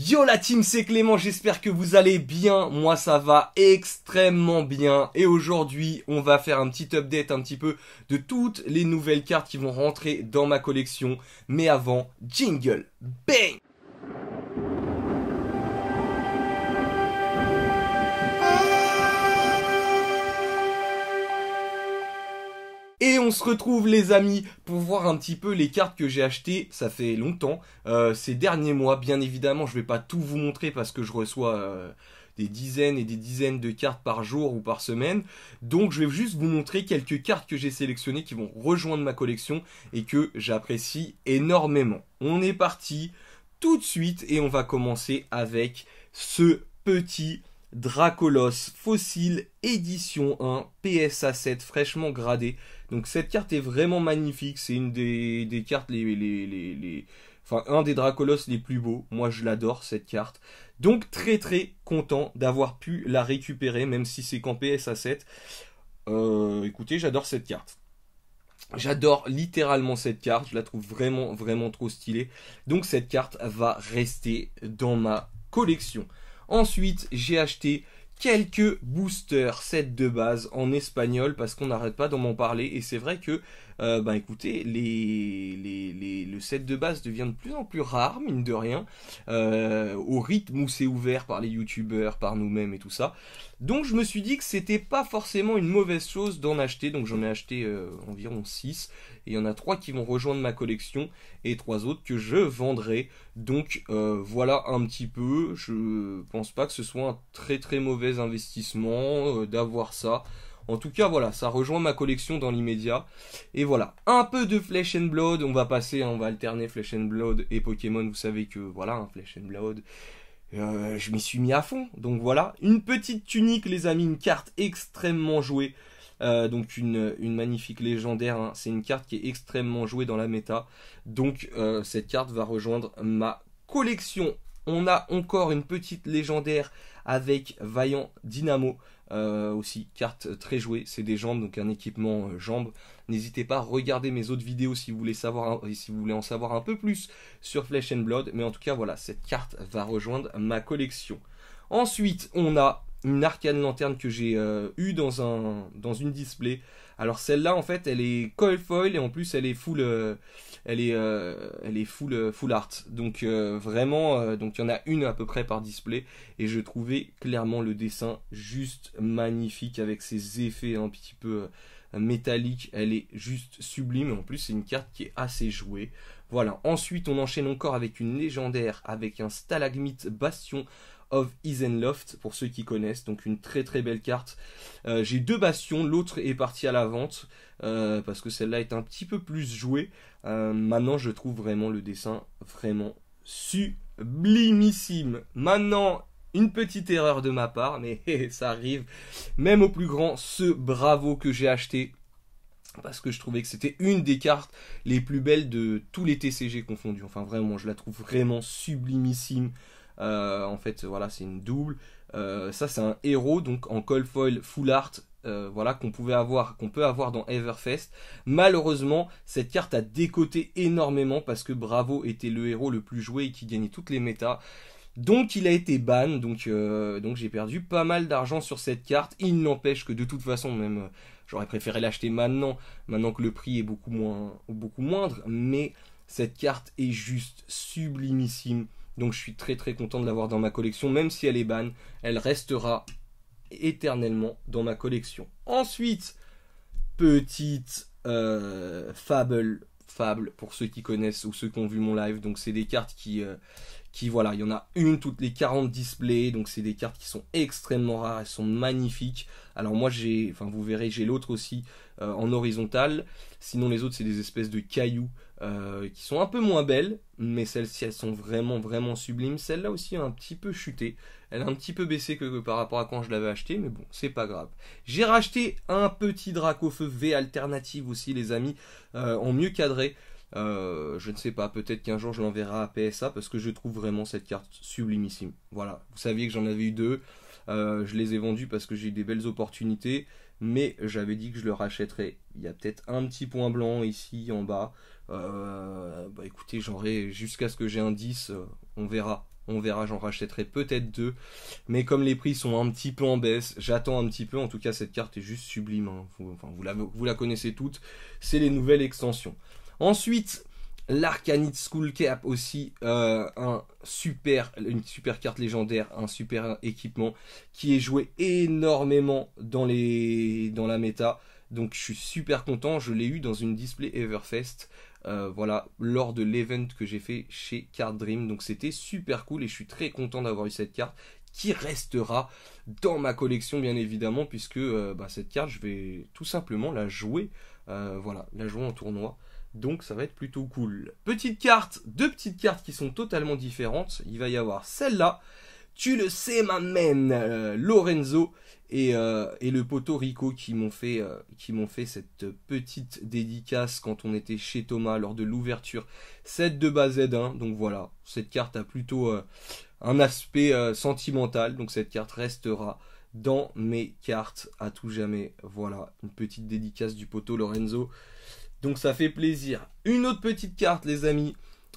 Yo la team, c'est Clément, j'espère que vous allez bien, moi ça va extrêmement bien et aujourd'hui on va faire un petit update un petit peu de toutes les nouvelles cartes qui vont rentrer dans ma collection mais avant, jingle, bang Et on se retrouve les amis pour voir un petit peu les cartes que j'ai achetées, ça fait longtemps, euh, ces derniers mois. Bien évidemment, je ne vais pas tout vous montrer parce que je reçois euh, des dizaines et des dizaines de cartes par jour ou par semaine. Donc je vais juste vous montrer quelques cartes que j'ai sélectionnées qui vont rejoindre ma collection et que j'apprécie énormément. On est parti tout de suite et on va commencer avec ce petit Dracolos Fossile édition 1 PSA 7 fraîchement gradé. Donc cette carte est vraiment magnifique, c'est une des, des cartes les, les, les, Enfin un des Dracolos les plus beaux, moi je l'adore cette carte. Donc très très content d'avoir pu la récupérer, même si c'est qu'en PSA 7. Euh, écoutez, j'adore cette carte. J'adore littéralement cette carte, je la trouve vraiment vraiment trop stylée. Donc cette carte va rester dans ma collection. Ensuite, j'ai acheté quelques boosters, sets de base en espagnol parce qu'on n'arrête pas d'en m'en parler et c'est vrai que euh, bah écoutez, les, le set de base devient de plus en plus rare, mine de rien, euh, au rythme où c'est ouvert par les youtubeurs, par nous-mêmes et tout ça. Donc je me suis dit que c'était pas forcément une mauvaise chose d'en acheter, donc j'en ai acheté euh, environ 6, et il y en a 3 qui vont rejoindre ma collection, et 3 autres que je vendrai, donc voilà un petit peu, je pense pas que ce soit un très très mauvais investissement d'avoir ça, en tout cas, voilà, ça rejoint ma collection dans l'immédiat. Et voilà, un peu de Flesh and Blood. On va passer, hein, on va alterner Flesh and Blood et Pokémon. Vous savez que, voilà, hein, Flesh and Blood, euh, je m'y suis mis à fond. Donc voilà, une petite tunique, les amis, une carte extrêmement jouée. Euh, donc une, une, magnifique légendaire, hein. c'est une carte qui est extrêmement jouée dans la méta. Donc euh, cette carte va rejoindre ma collection. On a encore une petite légendaire avec Vaillant Dynamo. Euh, aussi, carte très jouée, c'est des jambes, donc un équipement euh, jambes. N'hésitez pas à regarder mes autres vidéos si vous voulez savoir, si vous voulez en savoir un peu plus sur Flesh and Blood. Mais en tout cas, voilà, cette carte va rejoindre ma collection. Ensuite, on a une arcane lanterne que j'ai euh, eue dans, un, dans une display. Alors celle-là en fait elle est coil foil et en plus elle est full euh, elle est euh, elle est full euh, full art. Donc vraiment donc il y en a une à peu près par display et je trouvais clairement le dessin juste magnifique avec ses effets un petit peu métalliques, elle est juste sublime et en plus c'est une carte qui est assez jouée. Voilà, ensuite on enchaîne encore avec une légendaire avec un stalagmite bastion of Isenloft, pour ceux qui connaissent, donc une très très belle carte. Euh, j'ai deux bastions, l'autre est parti à la vente, euh, parce que celle-là est un petit peu plus jouée. Euh, maintenant, je trouve vraiment le dessin vraiment sublimissime. Maintenant, une petite erreur de ma part, mais ça arrive. Même au plus grand, ce Bravo que j'ai acheté, parce que je trouvais que c'était une des cartes les plus belles de tous les TCG confondus. Enfin vraiment, je la trouve vraiment sublimissime. Euh, en fait, voilà, c'est une double. Euh, ça, c'est un héros, donc en colfoil foil full art. Euh, voilà qu'on pouvait avoir qu'on peut avoir dans Everfest. Malheureusement, cette carte a décoté énormément parce que Bravo était le héros le plus joué et qui gagnait toutes les métas. Donc il a été ban, donc, donc j'ai perdu pas mal d'argent sur cette carte. Il n'empêche que de toute façon, même j'aurais préféré l'acheter maintenant, maintenant que le prix est beaucoup, moins, beaucoup moindre, mais cette carte est juste sublimissime. Donc je suis très très content de l'avoir dans ma collection, même si elle est ban, elle restera éternellement dans ma collection. Ensuite, petite euh, fable, fable pour ceux qui connaissent ou ceux qui ont vu mon live. Donc c'est des cartes qui, euh, qui voilà, il y en a une toutes les 40 displays. Donc c'est des cartes qui sont extrêmement rares, elles sont magnifiques. Alors moi j'ai, enfin vous verrez, j'ai l'autre aussi euh, en horizontal. Sinon les autres c'est des espèces de cailloux. Euh, qui sont un peu moins belles, mais celles-ci elles sont vraiment vraiment sublimes. Celle-là aussi a un petit peu chuté, elle a un petit peu baissé que, par rapport à quand je l'avais acheté, mais bon, c'est pas grave. J'ai racheté un petit drac V alternative aussi, les amis, euh, en mieux cadré. Euh, je ne sais pas, peut-être qu'un jour je l'enverrai à PSA parce que je trouve vraiment cette carte sublimissime. Voilà, vous saviez que j'en avais eu deux, je les ai vendus parce que j'ai eu des belles opportunités mais j'avais dit que je le rachèterais. Il y a peut-être un petit point blanc ici en bas. Euh, bah écoutez, jusqu'à ce que j'ai un 10, euh, on verra. On verra, j'en rachèterai peut-être deux. Mais comme les prix sont un petit peu en baisse, j'attends un petit peu. En tout cas, cette carte est juste sublime. Hein. enfin, vous, la, vous la connaissez toutes. C'est les nouvelles extensions. Ensuite, L'Arcanid Cap aussi, euh, un super, une super carte légendaire, un super équipement qui est joué énormément dans, les, dans la méta. Donc je suis super content, je l'ai eu dans une display Everfest. Euh, voilà, lors de l'event que j'ai fait chez Card Dream. Donc c'était super cool et je suis très content d'avoir eu cette carte qui restera dans ma collection bien évidemment puisque euh, bah, cette carte je vais tout simplement la jouer, voilà, la jouer en tournoi donc ça va être plutôt cool. Petite carte, deux petites cartes qui sont totalement différentes. Il va y avoir celle-là. Tu le sais, ma man, euh, Lorenzo et, euh, et, le poteau Rico qui m'ont fait, euh, fait cette petite dédicace quand on était chez Thomas lors de l'ouverture Cette de base Z1. Donc voilà, cette carte a plutôt un aspect sentimental. Donc cette carte restera dans mes cartes à tout jamais. Voilà, une petite dédicace du poteau Lorenzo. Donc ça fait plaisir. Une autre petite carte, les amis,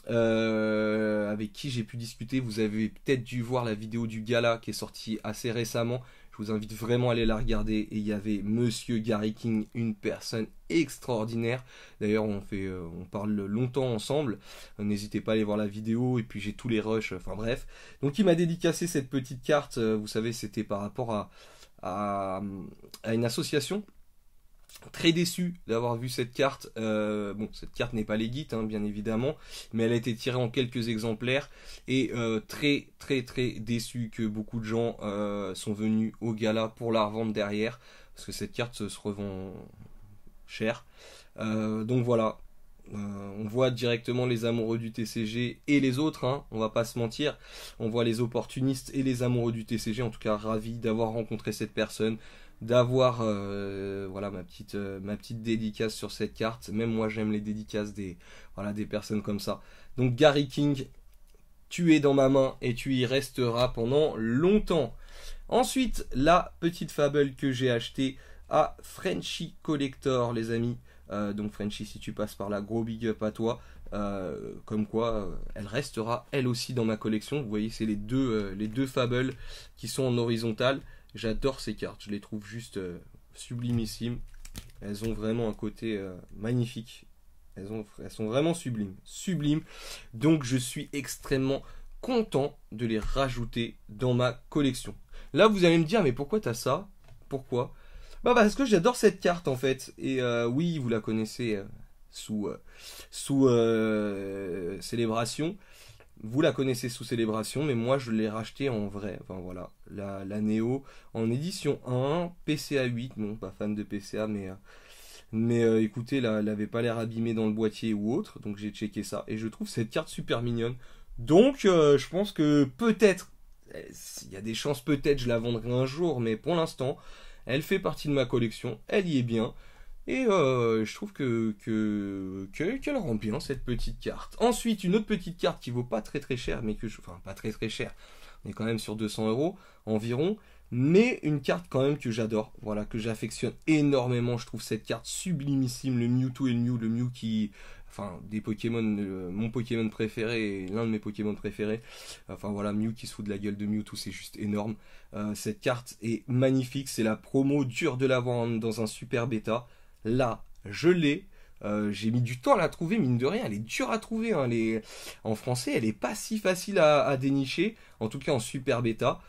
euh, avec qui j'ai pu discuter. Vous avez peut-être dû voir la vidéo du gala qui est sortie assez récemment. Je vous invite vraiment à aller la regarder. Et il y avait Monsieur Gary King, une personne extraordinaire. D'ailleurs, on fait, euh, on parle longtemps ensemble. N'hésitez pas à aller voir la vidéo. Et puis j'ai tous les rushs. Enfin bref. Donc il m'a dédicacé cette petite carte. Euh, vous savez, c'était par rapport à, à une association Très déçu d'avoir vu cette carte. Euh, bon, cette carte n'est pas les guides, hein, bien évidemment, mais elle a été tirée en quelques exemplaires. Et euh, très, très, très déçu que beaucoup de gens euh, sont venus au gala pour la revendre derrière, parce que cette carte se revend cher. donc voilà, on voit directement les amoureux du TCG et les autres, On hein, on va pas se mentir. On voit les opportunistes et les amoureux du TCG, en tout cas ravis d'avoir rencontré cette personne, d'avoir euh, voilà ma petite euh, ma petite dédicace sur cette carte même moi j'aime les dédicaces des voilà des personnes comme ça donc Gary King tu es dans ma main et tu y resteras pendant longtemps ensuite la petite fable que j'ai achetée à Frenchy Collector les amis euh, donc Frenchy si tu passes par là gros big up à toi comme quoi elle restera elle aussi dans ma collection. Vous voyez, c'est les deux les deux fables qui sont en horizontal. J'adore ces cartes, je les trouve juste euh, sublimissimes. Elles ont vraiment un côté euh, magnifique. Elles, sont vraiment sublimes. Sublimes. Donc je suis extrêmement content de les rajouter dans ma collection. Là, vous allez me dire, mais pourquoi t'as ça Pourquoi bah, parce que j'adore cette carte en fait. Et euh, oui, vous la connaissez sous, sous Célébration. Vous la connaissez sous célébration, mais moi je l'ai rachetée en vrai. Enfin voilà, la, la Neo en édition 1, PCA 8. Bon, pas fan de PCA, mais, euh, mais euh, écoutez, elle n'avait pas l'air abîmée dans le boîtier ou autre, donc j'ai checké ça. Et je trouve cette carte super mignonne. Donc euh, je pense que peut-être, s'il eh, y a des chances, peut-être je la vendrai un jour, mais pour l'instant, elle fait partie de ma collection, elle y est bien. Et euh, je trouve que que que, que rend bien hein, cette petite carte. Ensuite, une autre petite carte qui vaut pas très très cher, mais que je, enfin pas très très cher, mais quand même sur 200 euros environ. Mais une carte quand même que j'adore, voilà, que j'affectionne énormément. Je trouve cette carte sublimissime, le Mewtwo et le Mew, le Mew qui, enfin des Pokémon, euh, mon Pokémon préféré l'un de mes Pokémon préférés. Enfin voilà, Mew qui se fout de la gueule de Mewtwo, c'est juste énorme. Euh, cette carte est magnifique, c'est la promo dure de l'avoir dans un super bêta là, je l'ai. Euh, j'ai mis du temps à la trouver, mine de rien, elle est dure à trouver. Hein, en français, elle n'est pas si facile à, dénicher, en tout cas en super bêta.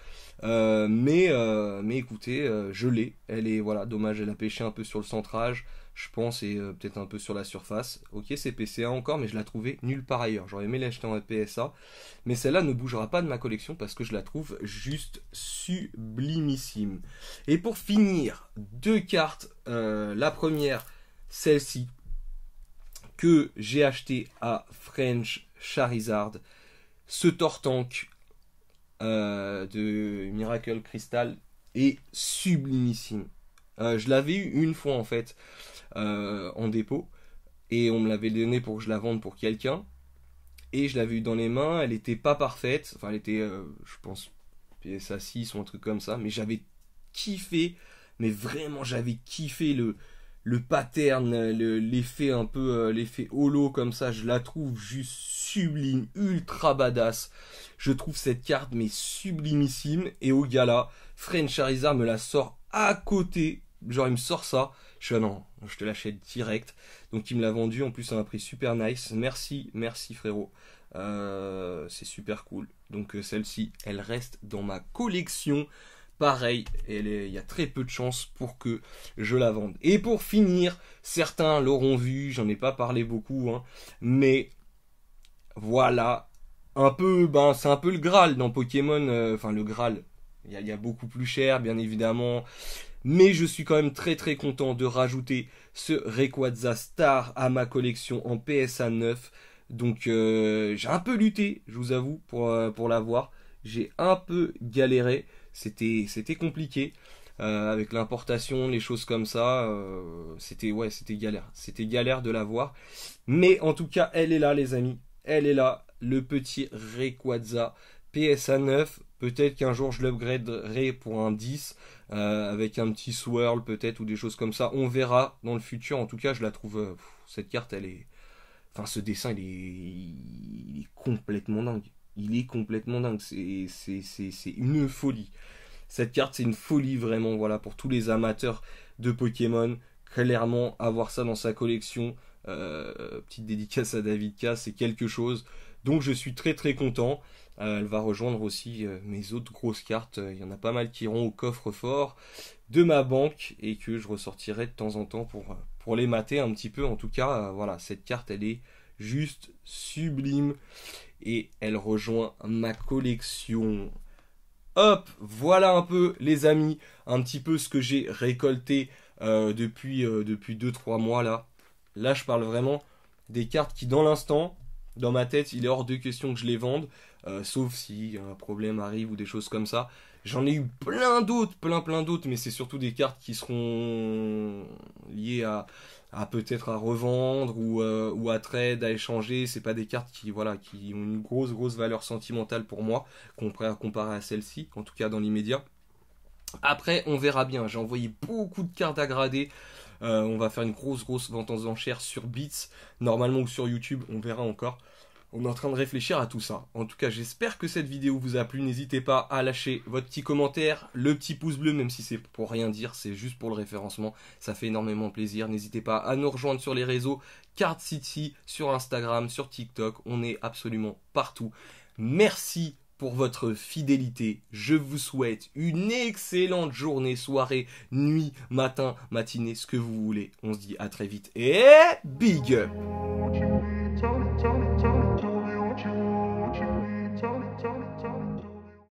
Euh, mais, euh, mais écoutez, je l'ai. Elle est, voilà, dommage, elle a pêché un peu sur le centrage je pense, et euh, peut-être un peu sur la surface. Ok, c'est PCA encore, mais je la trouvais nulle part ailleurs. J'aurais aimé l'acheter en PSA, mais celle-là ne bougera pas de ma collection parce que je la trouve juste sublimissime. Et pour finir, deux cartes. Euh, la première, celle-ci, que j'ai achetée à French Charizard. Ce Tortank euh, de Miracle Crystal est sublimissime. je l'avais eu une fois en fait. Euh, en dépôt et on me l'avait donné pour que je la vende pour quelqu'un. Et je l'avais eu dans les mains, elle était pas parfaite, enfin elle était, euh, je pense, PSA 6 ou un truc comme ça, mais j'avais kiffé, mais vraiment j'avais kiffé le, le pattern, l'effet un peu, euh, l'effet holo comme ça, je la trouve juste sublime, ultra badass. Je trouve cette carte mais sublimissime. Et au gala, French Charizard me la sort à côté. Genre il me sort ça. Je non, je te l'achète direct. Donc il me l'a vendu en plus à un prix super nice. Merci, merci frérot. Euh, c'est super cool. Donc euh, celle-ci, elle reste dans ma collection. Pareil, il y a très peu de chances pour que je la vende. Et pour finir, certains l'auront vu, j'en ai pas parlé beaucoup, hein. mais voilà, un peu, ben, c'est un peu le Graal dans Pokémon, euh, enfin le Graal. y, il y, a beaucoup plus cher, bien évidemment mais je suis quand même très très content de rajouter ce Rayquaza Star à ma collection en PSA 9. Donc euh, j'ai un peu lutté, je vous avoue, pour, euh, pour l'avoir. J'ai un peu galéré, c'était compliqué. Euh, avec l'importation, les choses comme ça, c'était ouais, c'était galère, c'était galère de l'avoir. Mais en tout cas, elle est là, les amis, elle est là, le petit Rayquaza PSA 9 Peut-être qu'un jour je l'upgraderai pour un 10 euh, avec un petit swirl peut-être ou des choses comme ça. On verra dans le futur. En tout cas, je la trouve. Euh, cette carte, elle est. Enfin, ce dessin, il est, il est complètement dingue. Il est complètement dingue. C'est une folie. Cette carte, c'est une folie vraiment. Voilà, pour tous les amateurs de Pokémon, clairement, avoir ça dans sa collection. Euh, petite dédicace à David K, c'est quelque chose. Donc je suis très très content. Euh, elle va rejoindre aussi euh, mes autres grosses cartes. Euh, il y en a pas mal qui iront au coffre-fort de ma banque et que je ressortirai de temps en temps pour, pour les mater un petit peu. En tout cas, voilà, cette carte elle est juste sublime et elle rejoint ma collection. Hop, voilà un peu les amis, un petit peu ce que j'ai récolté depuis 2-3 mois là. Là je parle vraiment des cartes qui dans l'instant dans ma tête, il est hors de question que je les vende, euh, sauf si un problème arrive ou des choses comme ça. J'en ai eu plein d'autres, plein plein d'autres, mais c'est surtout des cartes qui seront liées à, peut-être à revendre euh, ou, à trade, à échanger. C'est pas des cartes qui voilà qui ont une grosse grosse valeur sentimentale pour moi comparé à celle-ci, en tout cas dans l'immédiat. Après, on verra bien. J'ai envoyé beaucoup de cartes à grader. Euh, on va faire une grosse, grosse vente en enchères sur Beats, normalement ou sur YouTube, on verra encore. On est en train de réfléchir à tout ça. En tout cas, j'espère que cette vidéo vous a plu. N'hésitez pas à lâcher votre petit commentaire, le petit pouce bleu, même si c'est pour rien dire, c'est juste pour le référencement. Ça fait énormément plaisir. N'hésitez pas à nous rejoindre sur les réseaux Card City, sur Instagram, sur TikTok. On est absolument partout. Merci pour votre fidélité. Je vous souhaite une excellente journée, soirée, nuit, matin, matinée, ce que vous voulez. On se dit à très vite et big